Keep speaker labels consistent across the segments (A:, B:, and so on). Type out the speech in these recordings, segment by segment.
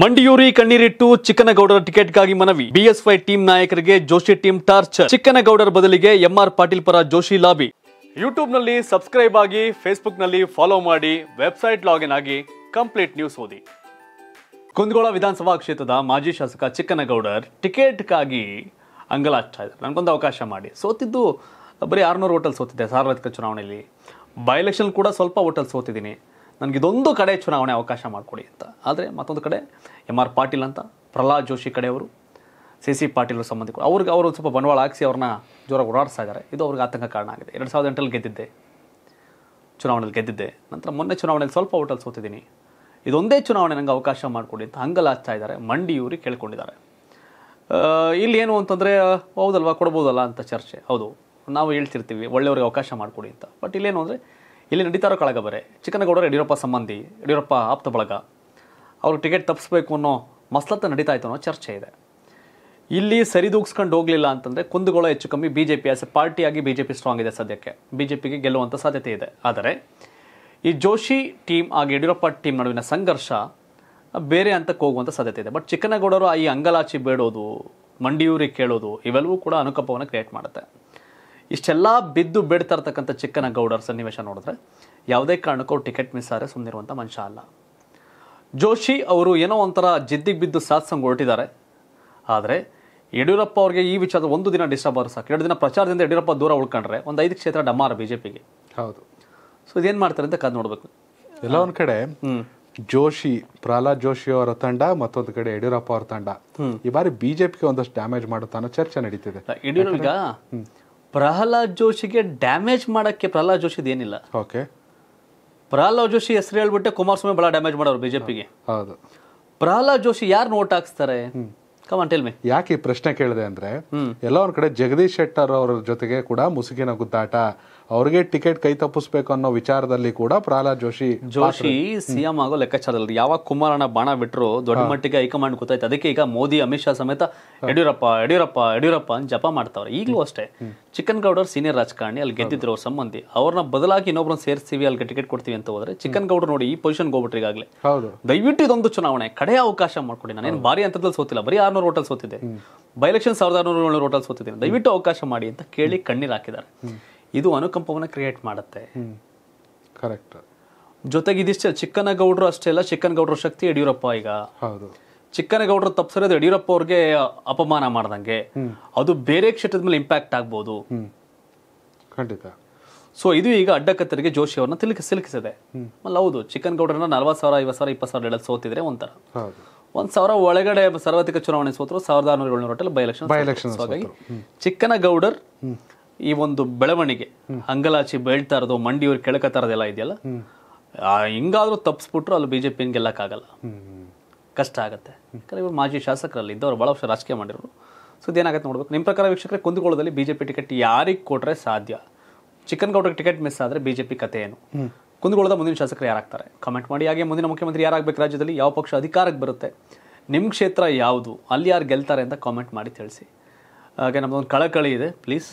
A: ಮಂಡಿಯೂರಿ ಕಣ್ಣೀರಿಟ್ಟು ಚಿಕ್ಕನಗೌಡರ ಟಿಕೆಟ್ಗಾಗಿ ಮನವಿ BSY team ನಾಯಕರಿಗೆ Joshi team torture Chikkanagoudar ಬದಲಿಗೆ ಎಂಆರ್ ಪಾಟೀಲ್ ಪರ ಜೋಶಿ ಲಾಬಿ ಯೂಟ್ಯೂಬ್ನಲ್ಲಿ ಸಬ್ಸ್ಕ್ರೈಬ್ ಆಗಿ ಫೇಸ್ಬುಕ್ನಲ್ಲಿ ಫಾಲೋ ಮಾಡಿ ವೆಬ್ಸೈಟ್ ಲಾಗಿನ್ ಆಗಿ ಕಂಪ್ಲೀಟ್ ನ್ಯೂಸ್ ಓದಿ ಕುಂದಗೋಳ ವಿಧಾನಸಭಾ ಕ್ಷೇತ್ರದ ಮಾಜಿ ಶಾಸಕ ಚಿಕ್ಕನಗೌಡರ್ ಟಿಕೆಟ್ಗಾಗಿ ಅಂಗಲಾಚ್ತಾ ಇದ್ದಾರೆ ನನಗೊಂದು ಅವಕಾಶ ಮಾಡಿ ಸೋತಿದ್ದು ಬರೀ ಆರುನೂರು ಹೋಟೆಲ್ ಸೋತಿದ್ದೆ ಸಾರ್ವತ್ರಿಕ ಚುನಾವಣೆಯಲ್ಲಿ ಬೈ ಎಲೆಕ್ಷನ್ ಕೂಡ ಸ್ವಲ್ಪ ಹೋಟೆಲ್ ಸೋತಿದ್ದೀನಿ ನನಗೆ ಕಡೆ ಚುನಾವಣೆ ಅವಕಾಶ ಮಾಡಿಕೊಡಿ ಅಂತ ಆದರೆ ಮತ್ತೊಂದು ಕಡೆ ಎಮ್ ಆರ್ ಪಾಟೀಲ್ ಅಂತ ಪ್ರಹ್ಲಾದ್ ಜೋಶಿ ಕಡೆಯವರು ಸಿ ಸಿ ಪಾಟೀಲ್ ಸಂಬಂಧಿಕರು ಅವ್ರಿಗೆ ಅವರು ಸ್ವಲ್ಪ ಬಂಡವಾಳ ಹಾಕಿಸಿ ಅವ್ರನ್ನ ಜೋರಾಗಿ ಓಡಾಡಿಸ್ತಾ ಇದ್ದಾರೆ ಇದು ಅವ್ರಿಗೆ ಆತಂಕ ಕಾರಣ ಆಗಿದೆ ಎರಡು ಸಾವಿರದ ಎಂಟರಲ್ಲಿ ಗೆದ್ದಿದ್ದೆ ಚುನಾವಣೆಯಲ್ಲಿ ಗೆದ್ದಿದ್ದೆ ನಂತರ ಮೊನ್ನೆ ಚುನಾವಣೆಯಲ್ಲಿ ಸ್ವಲ್ಪ ಓಟಲ್ಲಿ ಸೋತಿದ್ದೀನಿ ಇದೊಂದೇ ಚುನಾವಣೆ ನನಗೆ ಅವಕಾಶ ಮಾಡಿಕೊಡಿ ಅಂತ ಹಂಗಲಾಚ್ತಾ ಇದ್ದಾರೆ ಮಂಡಿಯೂರಿ ಕೇಳ್ಕೊಂಡಿದ್ದಾರೆ ಇಲ್ಲಿ ಏನು ಅಂತಂದರೆ ಹೌದಲ್ವಾ ಕೊಡ್ಬೋದಲ್ಲ ಅಂತ ಚರ್ಚೆ ಹೌದು ನಾವು ಹೇಳ್ತಿರ್ತೀವಿ ಒಳ್ಳೆಯವ್ರಿಗೆ ಅವಕಾಶ ಮಾಡಿಕೊಡಿ ಅಂತ ಬಟ್ ಇಲ್ಲೇನು ಅಂದರೆ ಇಲ್ಲಿ ನಡೀತಾರೋ ಕಳಗ ಬರೆ ಚಿಕ್ಕನಗೌಡರು ಯಡಿಯೂರಪ್ಪ ಸಂಬಂಧಿ ಯಡಿಯೂರಪ್ಪ ಆಪ್ತ ಬಳಗ ಅವರು ಟಿಕೆಟ್ ತಪ್ಪಿಸ್ಬೇಕು ಅನ್ನೋ ಮಸಲತ್ತ ನಡೀತಾ ಇತ್ತು ಅನ್ನೋ ಚರ್ಚೆ ಇದೆ ಇಲ್ಲಿ ಸರಿದೂಗಿಸ್ಕೊಂಡು ಹೋಗಲಿಲ್ಲ ಅಂತಂದರೆ ಕುಂದಗೋಳ ಹೆಚ್ಚು ಕಮ್ಮಿ B J P as a ಪಾರ್ಟಿಯಾಗಿ ಬಿ ಜೆ ಪಿ ಸ್ಟ್ರಾಂಗ್ ಇದೆ ಸದ್ಯಕ್ಕೆ ಬಿ ಜೆ ಪಿಗೆ ಗೆಲ್ಲುವಂಥ ಸಾಧ್ಯತೆ ಇದೆ ಆದರೆ ಈ ಜೋಶಿ ಟೀಮ್ ಹಾಗೆ ಯಡಿಯೂರಪ್ಪ ಟೀಮ್ ನಡುವಿನ ಸಂಘರ್ಷ ಬೇರೆ ಹಂತಕ್ಕೆ ಹೋಗುವಂಥ ಸಾಧ್ಯತೆ ಇದೆ ಬಟ್ ಚಿಕ್ಕನಗೌಡರು ಈ ಅಂಗಲಾಚಿ ಬೇಡೋದು ಮಂಡಿಯೂರಿಗೆ ಕೇಳೋದು ಇವೆಲ್ಲವೂ ಕೂಡ ಅನುಕಂಪವನ್ನು ಕ್ರಿಯೇಟ್ ಮಾಡುತ್ತೆ ಇಷ್ಟೆಲ್ಲ ಬಿದ್ದು ಬಿಡ್ತಾ ಇರ್ತಕ್ಕಂಥ ಚಿಕ್ಕನ ಗೌಡರ್ ಸನ್ನಿವೇಶ ನೋಡಿದ್ರೆ ಯಾವುದೇ ಕಾರಣಕ್ಕೂ ಟಿಕೆಟ್ ಮಿಸ್ ಆದರೆ ಸುಮ್ಮನಿರುವಂಥ ಮನುಷ್ಯ ಅಲ್ಲ ಜೋಶಿ ಅವರು ಏನೋ ಒಂಥರ ಜಿದ್ದಿಗೆ ಬಿದ್ದು ಸಾತ್ಸಂಗ್ ಹೊರಟಿದ್ದಾರೆ ಆದರೆ ಯಡಿಯೂರಪ್ಪ ಅವ್ರಿಗೆ ಈ ವಿಚಾರದ ಒಂದು ದಿನ ಡಿಸ್ಟರ್ಬ್ ಆದ್ರೆ ಸಾಕು ಎರಡು ದಿನ ಪ್ರಚಾರದಿಂದ ಯಡಿಯೂರಪ್ಪ ದೂರ ಉಳ್ಕೊಂಡ್ರೆ ಒಂದು ಐದು ಕ್ಷೇತ್ರ ಡಮಾರ ಬಿಜೆಪಿಗೆ ಹೌದು ಸೊ ಇದೇನು ಮಾಡ್ತಾರೆ ಅಂತ ಕಾದ್ ನೋಡಬೇಕು ಎಲ್ಲ ಒಂದು ಕಡೆ ಜೋಶಿ ಪ್ರಹ್ಲಾದ್ ಜೋಶಿ ಅವರ ತಂಡ ಮತ್ತೊಂದು ಕಡೆ ಯಡಿಯೂರಪ್ಪ ಅವರ ತಂಡ ಈ ಬಾರಿ ಬಿಜೆಪಿಗೆ ಒಂದಷ್ಟು ಡ್ಯಾಮೇಜ್ ಮಾಡುತ್ತಾನೋ ಚರ್ಚೆ ನಡೀತಿದೆ ಯಡಿಯೂರಪ್ಪ ಪ್ರಹ್ಲಾದ್ ಜೋಶಿಗೆ ಡ್ಯಾಮೇಜ್ ಮಾಡೋಕ್ಕೆ ಪ್ರಹ್ಲಾದ್ ಜೋಶಿದು ಏನಿಲ್ಲ ಓಕೆ ಪ್ರಹ್ಲಾದ್ ಜೋಶಿ ಹೆಸರು ಹೇಳ್ಬಿಟ್ಟೆ ಕುಮಾರಸ್ವಾಮಿ ಭಾಳ ಡ್ಯಾಮೇಜ್ ಮಾಡೋರು ಬಿಜೆಪಿಗೆ ಹೌದು ಪ್ರಹ್ಲಾದ್ ಜೋಶಿ ಯಾರು ನೋಟ್ ಹಾಕ್ಸ್ತಾರೆ ಯಾಕೆ ಈ ಪ್ರಶ್ನೆ ಕೇಳಿದೆ ಅಂದ್ರೆ ಎಲ್ಲ ಒಂದ್ ಕಡೆ ಜಗದೀಶ್ ಶೆಟ್ಟರ್ ಅವರ ಜೊತೆಗೆ ಕೂಡ ಮುಸುಕಿನ ಗುದ್ದಾಟ ಅವ್ರಿಗೆ ಟಿಕೆಟ್ ಕೈ ತಪ್ಪಿಸ್ಬೇಕು ಅನ್ನೋ ವಿಚಾರದಲ್ಲಿ ಕೂಡ ಪ್ರಹ್ಲಾದ್ ಜೋಶಿ ಜೋಶಿ ಸಿಎಂ ಆಗೋ ಲೆಕ್ಕಾಚಾರದಲ್ಲಿ ಯಾವಾಗ ಕುಮಾರಣ್ಣ ಬಾಣ ಬಿಟ್ಟರು ದೊಡ್ಡ ಮಟ್ಟಿಗೆ ಹೈಕಮಾಂಡ್ ಗೊತ್ತಾಯ್ತು ಅದಕ್ಕೆ ಈಗ ಮೋದಿ ಅಮಿತ್ ಶಾ ಸಮೇತ ಯಡಿಯೂರಪ್ಪ ಯಡಿಯೂರಪ್ಪ ಯಡಿಯೂರಪ್ಪ ಅಂತ ಜಪ ಮಾಡ್ತಾವ್ರೆ ಈಗಲೂ ಅಷ್ಟೇ ಚಿಕನ್ ಗೌಡರ್ ಸೀನಿಯರ್ ರಾಜಕಾರಣಿ ಅಲ್ಲಿ ಗೆದ್ದಿದ್ರು ಅವ್ರ ಸಂಬಂಧಿ ಅವ್ರನ್ನ ಬದಲಾಗಿ ಇನ್ನೊಬ್ರನ್ನ ಸೇರಿಸ್ತೀವಿ ಅಲ್ಲಿ ಟಿಕೆಟ್ ಕೊಡ್ತೀವಿ ಅಂತ ಹೋದ್ರೆ ಚಿಕನ್ ಗೌಡರ್ ನೋಡಿ ಈ ಪೊಸಿಷನ್ ಹೋಗ್ಬಿಟ್ರಿ ಹೌದು ದಯವಿಟ್ಟು ಇದೊಂದು ಚುನಾವಣೆ ಕಡೆಯ ಅವಕಾಶ ಮಾಡ್ಕೊಡಿ ನಾನೇನು ಭಾರಿ ಅಂತದಲ್ಲಿ ಸೋತಿಲ್ಲ ಬರೀ ಆರ್ನೂರು ಆರುನೂರು ಹೋಟೆಲ್ ಸೋತಿದೆ ಬೈ ಎಲೆಕ್ಷನ್ ಸಾವಿರದ ಆರುನೂರು ಏಳ್ನೂರು ಹೋಟೆಲ್ ಸೋತಿದೆ ದಯವಿಟ್ಟು ಅವಕಾಶ ಮಾಡಿ ಅಂತ ಕೇಳಿ ಕಣ್ಣೀರು ಹಾಕಿದ್ದಾರೆ ಇದು ಅನುಕಂಪವನ್ನು ಕ್ರಿಯೇಟ್ ಮಾಡುತ್ತೆ ಕರೆಕ್ಟ್ ಜೊತೆಗೆ ಇದಿಷ್ಟೇ ಚಿಕ್ಕನಗೌಡ್ರು ಅಷ್ಟೇ ಅಲ್ಲ ಗೌಡರ ಶಕ್ತಿ ಯಡಿಯೂರಪ್ಪ ಈಗ ಹೌದು ಗೌಡರು ತಪ್ಪಿಸಿರೋದು ಯಡಿಯೂರಪ್ಪ ಅವ್ರಿಗೆ ಅಪಮಾನ ಮಾಡ್ದಂಗೆ ಅದು ಬೇರೆ ಕ್ಷೇತ್ರದ ಮೇಲೆ ಇಂಪ್ಯಾಕ್ಟ್ ಆಗ್ಬೋದು ಖಂಡಿತ ಸೊ ಇದು ಈಗ ಅಡ್ಡಕತ್ತರಿಗೆ ಜೋಶಿ ಅವ್ರನ್ನ ತಿಲುಕಿ ಸಿಲುಕಿಸಿದೆ ಹೌದು ಚಿಕ್ಕನ್ ಗೌಡರನ್ನ ನಲ್ವತ್ತು ಸಾವಿರ ಐವತ್ತು ಸಾವಿರ ಇಪ್ಪತ್ತು ಸಾವಿರ ಸೋತಿದ್ರೆ ಒಂಥರ ಒಂದ್ ಸಾವಿರ ಒಳಗಡೆ ಸಾರ್ವತ್ರಿಕ ಚುನಾವಣೆ ಸೋತರು ಸಾವಿರದ ಆರುನೂರ ಏಳ್ನೂರ ಹೋಟೆಲ್ ಬೈ ಎಲೆಕ್ಷನ್ ಬೈ ಎಲೆಕ್ಷನ್ ಹಾಗಾಗಿ ಚಿಕ್ಕನ ಗೌಡರ್ ಈ ಒಂದು ಬೆಳವಣಿಗೆ ಅಂಗಲಾಚಿ ಬೆಳ್ತಾ ಇರೋದು ಮಂಡಿಯವ್ರು ಕೆಳಕ ತರದೆಲ್ಲ ಇದೆಯಲ್ಲ ಹಿಂಗಾದ್ರೂ ತಪ್ಪಿಸ್ಬಿಟ್ರು ಅಲ್ಲಿ ಬಿಜೆಪಿ ಗೆಲ್ಲಕ್ಕಾಗಲ್ಲ ಕಷ್ಟ ಆಗುತ್ತೆ ಯಾಕಂದ್ರೆ ಇವರು ಮಾಜಿ ಶಾಸಕರಲ್ಲಿ ಇದ್ದವರು ಭಾಳ ವರ್ಷ ರಾಜಕೀಯ ಮಾಡಿರೋರು ಸೊ ಏನಾಗುತ್ತೆ ನೋಡ್ಬೇಕು ನಿಮ್ಮ ಪ್ರಕಾರ ವೀಕ್ಷಕರೇ ಕುಂದಗೋಳದಲ್ಲಿ ಬಿಜೆಪಿ ಟಿಕೆಟ್ ಯಾರಿಗೆ ಕೊಟ್ರೆ ಸಾಧ್ಯ ಚಿಕ್ಕನ್ ಗೌಡ್ರಿಗೆ ಟಿಕೆಟ್ ಮಿಸ್ ಆದ್ರೆ ಬಿಜೆಪಿ ಕತೆ ಏನು ಕುಂದಗೋಳದ ಮುಂದಿನ ಶಾಸಕರು ಯಾರಾಗ್ತಾರೆ ಕಮೆಂಟ್ ಮಾಡಿ ಹಾಗೆ ಮುಂದಿನ ಮುಖ್ಯಮಂತ್ರಿ ಯಾರಾಗಬೇಕು ರಾಜ್ಯದಲ್ಲಿ ಯಾವ ಪಕ್ಷ ಅಧಿಕಾರಕ್ಕೆ ಬರುತ್ತೆ ನಿಮ್ಮ ಕ್ಷೇತ್ರ ಯಾವುದು ಅಲ್ಲಿ ಯಾರು ಗೆಲ್ತಾರೆ ಅಂತ ಕಾಮೆಂಟ್ ಮಾಡಿ ತಿಳಿಸಿ ಹಾಗೆ ನಮ್ಮದೊಂದು ಕಳಕಳಿ ಇದೆ ಪ್ಲೀಸ್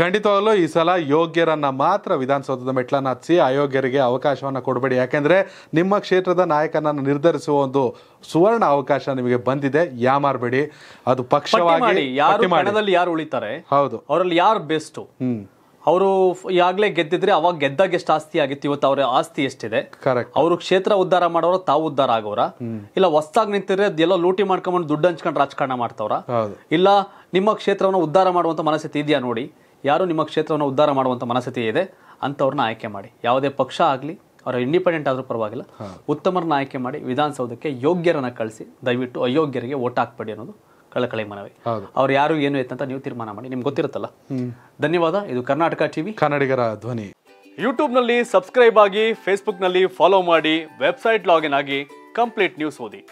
A: ಖಂಡಿತವಾಗಲೂ ಈ ಸಲ ಯೋಗ್ಯರನ್ನ ಮಾತ್ರ ವಿಧಾನಸೌಧದ ಮೆಟ್ಲನ್ನ ಹಚ್ಚಿ ಅಯೋಗ್ಯರಿಗೆ ಅವಕಾಶವನ್ನ ಕೊಡಬೇಡಿ ಯಾಕೆಂದರೆ ನಿಮ್ಮ ಕ್ಷೇತ್ರದ ನಾಯಕನನ್ನು ನಿರ್ಧರಿಸುವ ಒಂದು ಸುವರ್ಣ ಅವಕಾಶ ನಿಮಗೆ ಬಂದಿದೆ ಯಾ ಮಾರಬೇಡಿ ಅದು ಪಕ್ಷವಾಗಿ ಯಾರು ಉಳಿತಾರೆ ಹೌದು ಅವರಲ್ಲಿ ಯಾರು ಬೆಸ್ಟು ಅವರು ಈಗಾಗಲೇ ಗೆದ್ದಿದ್ರೆ ಅವಾಗ ಗೆದ್ದಾಗ ಎಷ್ಟು ಆಸ್ತಿ ಆಗಿತ್ತು ಇವತ್ತು ಅವರ ಆಸ್ತಿ ಎಷ್ಟಿದೆ ಅವರು ಕ್ಷೇತ್ರ ಉದ್ಧಾರ ಮಾಡೋರ ತಾವು ಉದ್ದಾರ ಆಗೋರ ಇಲ್ಲ ಹೊಸ್ದಾಗಿ ನಿಂತಿದ್ರೆ ಎಲ್ಲ ಲೂಟಿ ಮಾಡ್ಕೊಂಡ್ಬಂದು ದುಡ್ಡು ಹಂಚ್ಕೊಂಡು ರಾಜಕಾರಣ ಮಾಡ್ತಾವ್ರ ಇಲ್ಲ ನಿಮ್ಮ ಕ್ಷೇತ್ರವನ್ನು ಉದ್ದಾರ ಮಾಡುವಂಥ ಮನಸ್ಥಿತಿ ಇದೆಯಾ ನೋಡಿ ಯಾರು ನಿಮ್ಮ ಕ್ಷೇತ್ರವನ್ನು ಉದ್ಧಾರ ಮಾಡುವಂಥ ಮನಸ್ಥಿತಿ ಇದೆ ಅಂತವ್ರನ್ನ ಆಯ್ಕೆ ಮಾಡಿ ಯಾವುದೇ ಪಕ್ಷ ಆಗಲಿ ಅವರ ಇಂಡಿಪೆಂಡೆಂಟ್ ಆದರೂ ಪರವಾಗಿಲ್ಲ ಉತ್ತಮರನ್ನ ಆಯ್ಕೆ ಮಾಡಿ ವಿಧಾನಸೌಧಕ್ಕೆ ಯೋಗ್ಯರನ್ನು ಕಳಿಸಿ ದಯವಿಟ್ಟು ಅಯೋಗ್ಯರಿಗೆ ಓಟ್ ಹಾಕ್ಬೇಡಿ ಅನ್ನೋದು ಕಳಕಳಿ ಮನವಿ ಅವ್ರು ಯಾರು ಏನು ಅಂತ ನೀವು ತೀರ್ಮಾನ ಮಾಡಿ ನಿಮ್ಗೆ ಗೊತ್ತಿರುತ್ತಲ್ಲ ಧನ್ಯವಾದ ಇದು ಕರ್ನಾಟಕ ಟಿವಿ ಕನ್ನಡಿಗರ ಧ್ವನಿ ಯೂಟ್ಯೂಬ್ನಲ್ಲಿ ಸಬ್ಸ್ಕ್ರೈಬ್ ಆಗಿ ಫೇಸ್ಬುಕ್ನಲ್ಲಿ ಫಾಲೋ ಮಾಡಿ ವೆಬ್ಸೈಟ್ ಲಾಗಿನ್ ಆಗಿ ಕಂಪ್ಲೀಟ್ ನ್ಯೂಸ್ ಓದಿ